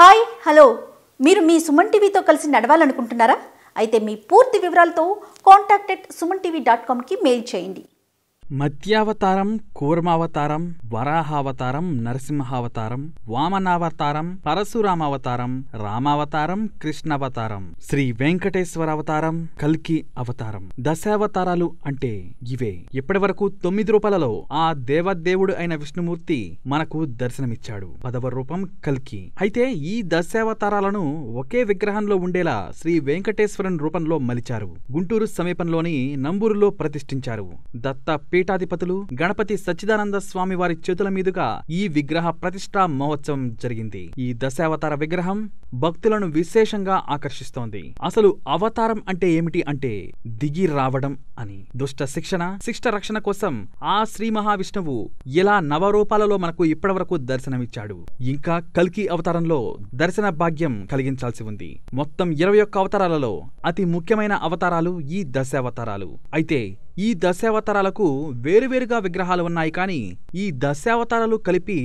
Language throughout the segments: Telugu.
హాయ్ హలో మీరు మీ సుమన్ టీవీతో కలిసి నడవాలనుకుంటున్నారా అయితే మీ పూర్తి వివరాలతో కాంటాక్ట్ సుమన్ టీవీ డాట్ కామ్కి మెయిల్ చేయండి మత్యావతారం కూర్మావతారం వరాహావతారం నరసింహావతారం వామనావతారం పరశురామావతారం రామావతారం కృష్ణావతారం శ్రీ వెంకటేశ్వర అవతారం కల్కి అవతారం దశావతారాలు అంటే ఇవే ఇప్పటి వరకు తొమ్మిది రూపాలలో ఆ దేవదేవుడు అయిన విష్ణుమూర్తి మనకు దర్శనమిచ్చాడు పదవ రూపం కల్కి అయితే ఈ దశావతారాలను ఒకే విగ్రహంలో ఉండేలా శ్రీ వెంకటేశ్వరన్ రూపంలో మలిచారు గుంటూరు సమీపంలోని నంబూరులో ప్రతిష్ఠించారు దత్త పీఠాధిపతులు గణపతి సచ్చిదానంద స్వామి వారి చేతుల మీదుగా ఈ విగ్రహ ప్రతిష్టా మహోత్సవం జరిగింది ఈ దశావతార విగ్రహం భక్తులను విశేషంగా ఆకర్షిస్తోంది అసలు అవతారం అంటే ఏమిటి అంటే దిగి రావడం అని దుష్ట శిక్షణ శిష్ట రక్షణ కోసం ఆ శ్రీ మహావిష్ణువు ఇలా నవరూపాలలో మనకు ఇప్పటివరకు దర్శనమిచ్చాడు ఇంకా కల్కి అవతారంలో దర్శన భాగ్యం కలిగించాల్సి ఉంది మొత్తం ఇరవై ఒక్క అవతారాలలో అతి ముఖ్యమైన అవతారాలు ఈ దశావతారాలు అయితే ఈ దశావతారాలకు వేరువేరుగా విగ్రహాలు ఉన్నాయి కానీ ఈ దశావతారాలు కలిపి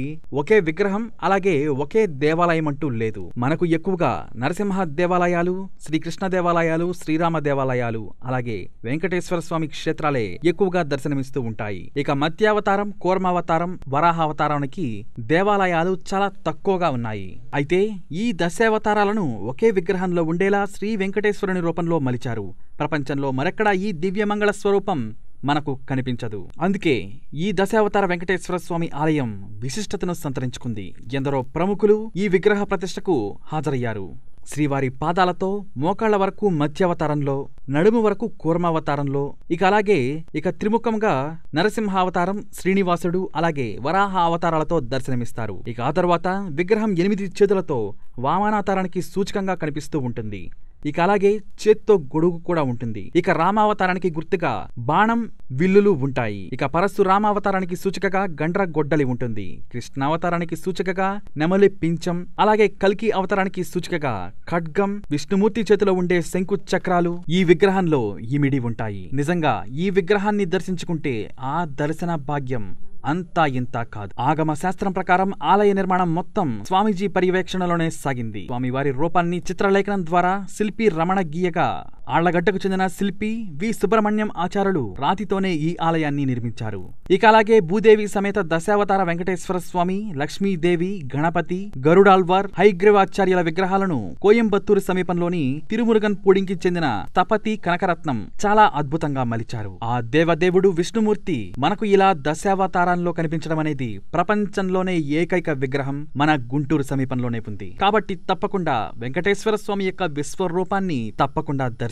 ఒకే విగ్రహం అలాగే ఒకే దేవాలయం అంటూ లేదు మనకు ఎక్కువగా నరసింహ దేవాలయాలు శ్రీకృష్ణ దేవాలయాలు శ్రీరామ దేవాలయాలు అలాగే వెంకటేశ్వర స్వామి క్షేత్రాలే ఎక్కువగా దర్శనమిస్తూ ఉంటాయి ఇక మత్యావతారం కోర్మావతారం వరాహావతారానికి దేవాలయాలు చాలా తక్కువగా ఉన్నాయి అయితే ఈ దశావతారాలను ఒకే విగ్రహంలో ఉండేలా శ్రీ వెంకటేశ్వరుని రూపంలో మలిచారు ప్రపంచంలో మరెక్కడా ఈ దివ్యమంగళ స్వరూపం మనకు కనిపించదు అందుకే ఈ దశావతార వెంకటేశ్వర స్వామి ఆలయం విశిష్టతను సంతరించుకుంది ఎందరో ప్రముఖులు ఈ విగ్రహ ప్రతిష్టకు హాజరయ్యారు శ్రీవారి పాదాలతో మోకాళ్ల వరకు మత్స్యావతారంలో నడుము వరకు కూర్మావతారంలో ఇక అలాగే ఇక త్రిముఖంగా నరసింహావతారం శ్రీనివాసుడు అలాగే వరాహ అవతారాలతో దర్శనమిస్తారు ఇక ఆ తర్వాత విగ్రహం ఎనిమిది చేతులతో వామానావతారానికి సూచకంగా కనిపిస్తూ ఉంటుంది ఇక అలాగే చేత్తో గొడుగు కూడా ఉంటుంది ఇక రామావతారానికి గుర్తుగా బాణం విల్లులు ఉంటాయి ఇక పరస్సు రామావతారానికి సూచికగా గండ్ర గొడ్డలి ఉంటుంది కృష్ణావతారానికి సూచికగా నెమలి పించం అలాగే కల్కి అవతారానికి సూచికగా ఖడ్గం విష్ణుమూర్తి చేతిలో ఉండే శంకు చక్రాలు ఈ విగ్రహంలో ఇమిడి ఉంటాయి నిజంగా ఈ విగ్రహాన్ని దర్శించుకుంటే ఆ దర్శన భాగ్యం అంతా ఇంతా కాదు ఆగమ శాస్త్రం ప్రకారం ఆలయ నిర్మాణం మొత్తం స్వామీజీ పర్యవేక్షణలోనే సాగింది స్వామివారి రూపాన్ని చిత్రలేఖనం ద్వారా శిల్పి రమణ గీయగా ఆళ్లగడ్డకు చెందిన శిల్పి వి సుబ్రహ్మణ్యం ఆచారులు రాతితోనే ఈ ఆలయాన్ని నిర్మించారు ఇక అలాగే భూదేవి సమేత దశావతార వెంకటేశ్వర స్వామి లక్ష్మీదేవి గణపతి గరుడాల్వార్ హైగ్రీవాచార్యుల విగ్రహాలను కోయంబత్తూరు సమీపంలోని తిరుమురుగన్ పూడింకి చెందిన తపతి కనకరత్నం చాలా అద్భుతంగా మలిచారు ఆ దేవదేవుడు విష్ణుమూర్తి మనకు ఇలా దశావతారాల్లో కనిపించడం అనేది ప్రపంచంలోనే ఏకైక విగ్రహం మన గుంటూరు సమీపంలోనే ఉంది కాబట్టి తప్పకుండా వెంకటేశ్వర స్వామి యొక్క విశ్వరూపాన్ని తప్పకుండా దర్శించారు